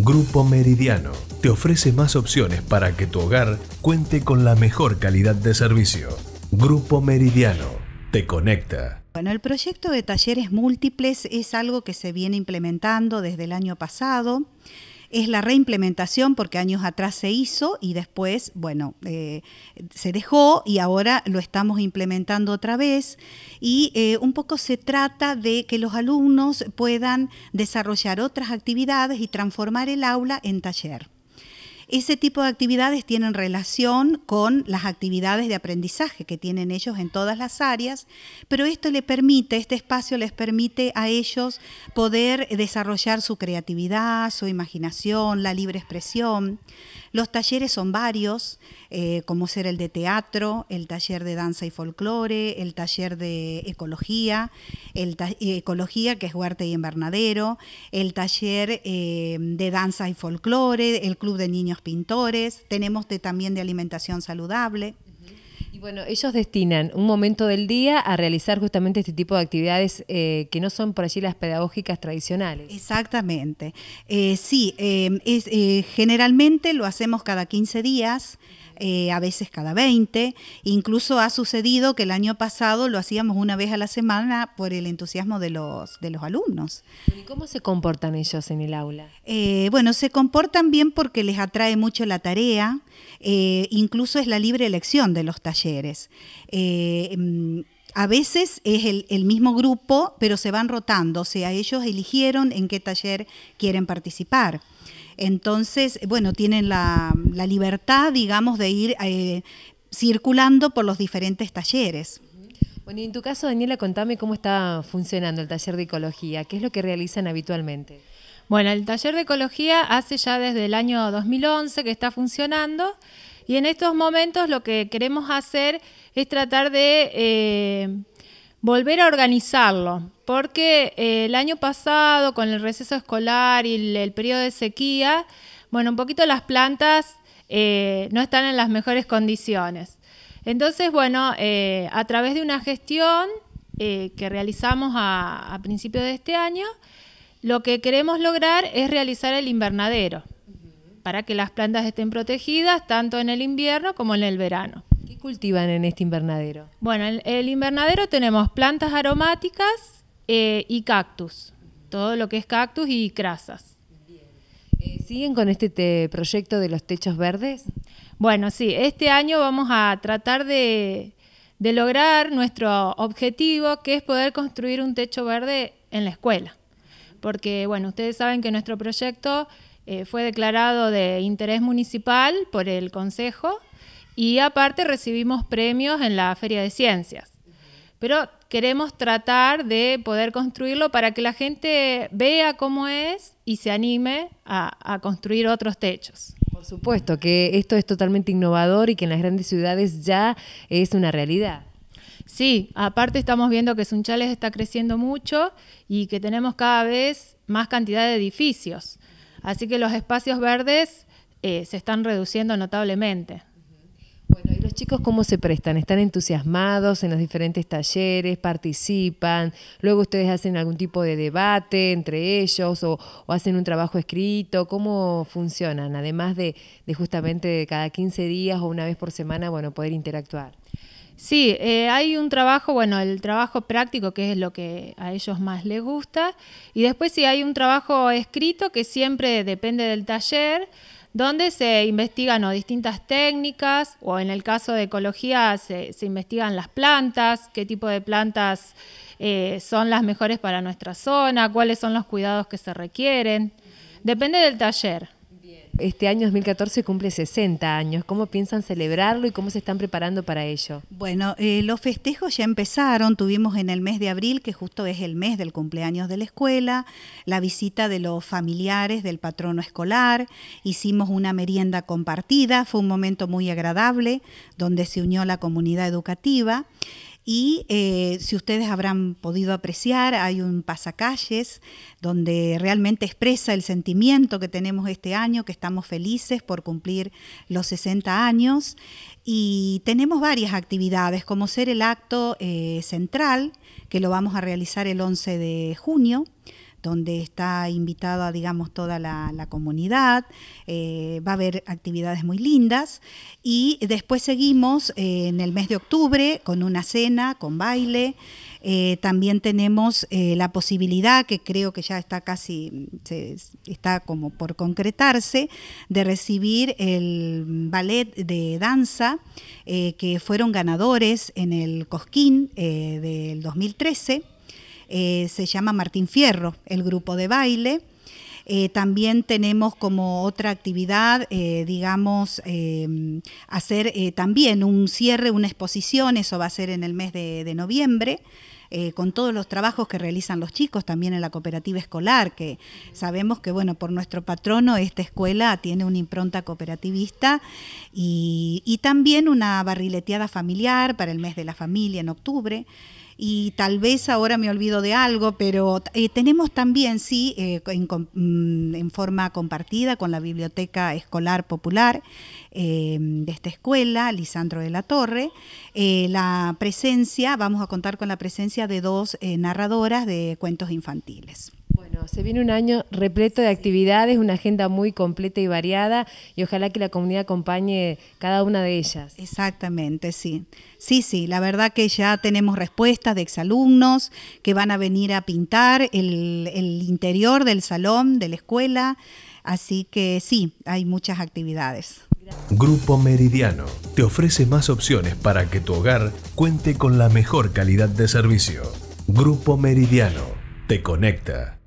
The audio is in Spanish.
Grupo Meridiano te ofrece más opciones para que tu hogar cuente con la mejor calidad de servicio. Grupo Meridiano te conecta. Bueno, el proyecto de talleres múltiples es algo que se viene implementando desde el año pasado es la reimplementación porque años atrás se hizo y después, bueno, eh, se dejó y ahora lo estamos implementando otra vez y eh, un poco se trata de que los alumnos puedan desarrollar otras actividades y transformar el aula en taller. Ese tipo de actividades tienen relación con las actividades de aprendizaje que tienen ellos en todas las áreas, pero esto le permite, este espacio les permite a ellos poder desarrollar su creatividad, su imaginación, la libre expresión. Los talleres son varios, eh, como ser el de teatro, el taller de danza y folclore, el taller de ecología, eh, ecología que es huerta y invernadero, el taller eh, de danza y folclore, el club de niños pintores, tenemos también de alimentación saludable. Y bueno, ellos destinan un momento del día a realizar justamente este tipo de actividades eh, que no son por allí las pedagógicas tradicionales. Exactamente. Eh, sí, eh, es, generalmente lo hacemos cada 15 días. Eh, a veces cada 20. Incluso ha sucedido que el año pasado lo hacíamos una vez a la semana por el entusiasmo de los, de los alumnos. ¿Y cómo se comportan ellos en el aula? Eh, bueno, se comportan bien porque les atrae mucho la tarea, eh, incluso es la libre elección de los talleres. Mm, a veces es el, el, mismo grupo, pero se van rotando, o sea, ellos eligieron en qué taller quieren participar. Entonces, bueno, tienen la, libertad, digamos, de ir eh, circulando por los diferentes talleres. Bueno, y en tu caso, Daniela, contame cómo está funcionando el taller de ecología, qué es lo que realizan habitualmente. Bueno, el taller de ecología hace ya desde el año 2011 que está funcionando y en estos momentos lo que queremos hacer es tratar de eh, volver a organizarlo porque eh, el año pasado, con el receso escolar y el, periodo de sequía, bueno, un poquito las plantas eh, no están en las mejores condiciones. Entonces, bueno, eh, a través de una gestión que realizamos a, a principios de este año, lo que queremos lograr es realizar el invernadero para que las plantas estén protegidas tanto en el invierno como en el verano. ¿Qué cultivan en este invernadero? Bueno, en el invernadero tenemos plantas aromáticas, eh, y cactus, todo lo que es cactus y crasas. Eh, ¿Siguen con este proyecto de los techos verdes? Bueno, sí, este año vamos a tratar de, lograr nuestro objetivo, que es poder construir un techo verde en la escuela. Porque, bueno, ustedes saben que nuestro proyecto eh, fue declarado de interés municipal por el Consejo y aparte recibimos premios en la Feria de Ciencias. Pero queremos tratar de poder construirlo para que la gente vea cómo es y se anime a, construir otros techos. Por supuesto que esto es totalmente innovador y que en las grandes ciudades ya es una realidad. Sí, aparte estamos viendo que Sunchales está creciendo mucho y que tenemos cada vez más cantidad de edificios. Así que los espacios verdes eh, se están reduciendo notablemente los chicos cómo se prestan? ¿Están entusiasmados en los diferentes talleres? ¿Participan? ¿Luego ustedes hacen algún tipo de debate entre ellos o, hacen un trabajo escrito? ¿Cómo funcionan? Además de, de justamente cada 15 días o una vez por semana, bueno, poder interactuar. Sí, eh, hay un trabajo, bueno, el trabajo práctico, que es lo que a ellos más les gusta, y después sí hay un trabajo escrito que siempre depende del taller. Dónde se investigan o distintas técnicas, o en el caso de ecología se, se investigan las plantas, qué tipo de plantas eh, son las mejores para nuestra zona, cuáles son los cuidados que se requieren. Depende del taller. Este año 2014 cumple 60 años. ¿Cómo piensan celebrarlo y cómo se están preparando para ello? Bueno, eh, los festejos ya empezaron. Tuvimos en el mes de abril, que justo es el mes del cumpleaños de la escuela, la visita de los familiares del patrono escolar. Hicimos una merienda compartida. Fue un momento muy agradable donde se unió la comunidad educativa. Y eh, si ustedes habrán podido apreciar, hay un pasacalles donde realmente expresa el sentimiento que tenemos este año, que estamos felices por cumplir los 60 años. Y tenemos varias actividades, como ser el acto eh, central, que lo vamos a realizar el 11 de junio donde está invitada, digamos, toda la, comunidad. Eh, va a haber actividades muy lindas. Y después seguimos eh, en el mes de octubre con una cena, con baile. Eh, también tenemos la posibilidad, que creo que ya está casi, está como por concretarse, de recibir el ballet de danza que fueron ganadores en el Cosquín del 2013. Eh, se llama Martín Fierro, el grupo de baile. Eh, también tenemos como otra actividad, eh, digamos, em, hacer también un cierre, una exposición, eso va a ser en el mes de noviembre. Eh, con todos los trabajos que realizan los chicos también en la cooperativa escolar, que sabemos que, bueno, por nuestro patrono esta escuela tiene una impronta cooperativista y, también una barrileteada familiar para el mes de la familia en octubre y tal vez ahora me olvido de algo, pero eh, tenemos también, sí, eh, mm, en, forma compartida con la Biblioteca Escolar Popular, Em, de esta escuela, Lisandro de la Torre. Eh, la presencia, vamos a contar con la presencia de dos eh, narradoras de cuentos infantiles. Bueno, se viene un año repleto de actividades, una agenda muy completa y variada y ojalá que la comunidad acompañe cada una de ellas. Exactamente, sí. Sí, sí, la verdad que ya tenemos respuestas de exalumnos que van a venir a pintar el interior del salón, de la escuela, así que sí, hay muchas actividades. Grupo Meridiano te ofrece más opciones para que tu hogar cuente con la mejor calidad de servicio. Grupo Meridiano te conecta.